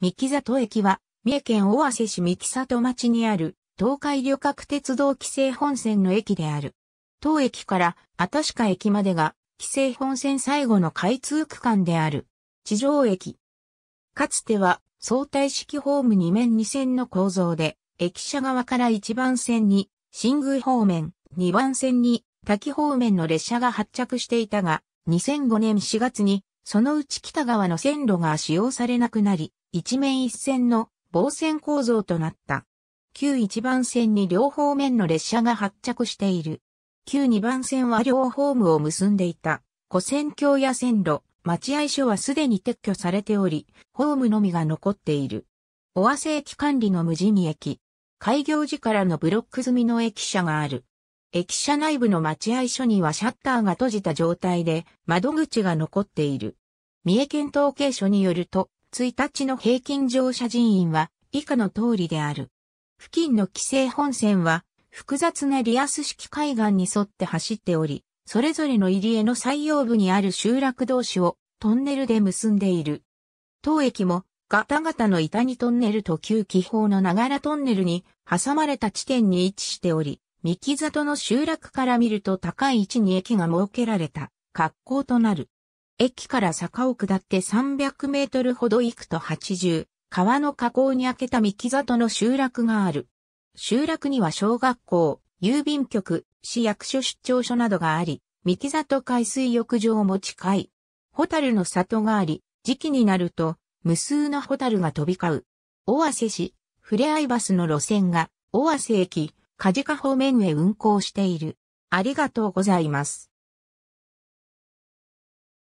三木里駅は、三重県尾鷲市三木里町にある、東海旅客鉄道規制本線の駅である。当駅から、あたしか駅までが、規制本線最後の開通区間である。地上駅。かつては、相対式ホーム2面2線の構造で、駅舎側から1番線に、新宮方面、2番線に、滝方面の列車が発着していたが、2005年4月に、そのうち北側の線路が使用されなくなり、一面一線の防線構造となった。旧1番線に両方面の列車が発着している。旧2番線は両ホームを結んでいた。古線橋や線路、待合所はすでに撤去されており、ホームのみが残っている。尾鷲駅管理の無人駅。開業時からのブロック済みの駅舎がある。駅舎内部の待合所にはシャッターが閉じた状態で窓口が残っている。三重県統計所によると、1日の平均乗車人員は以下の通りである。付近の規制本線は複雑なリアス式海岸に沿って走っており、それぞれの入り江の採用部にある集落同士をトンネルで結んでいる。当駅もガタガタの板にトンネルと旧気泡のながらトンネルに挟まれた地点に位置しており、三木里の集落から見ると高い位置に駅が設けられた格好となる。駅から坂を下って300メートルほど行くと80、川の河口に開けた三木里の集落がある。集落には小学校、郵便局、市役所出張所などがあり、三木里海水浴場も近い。ホタルの里があり、時期になると、無数のホタルが飛び交う。尾鷲市、ふれあいバスの路線が、尾鷲駅、梶川方面へ運行している。ありがとうございます。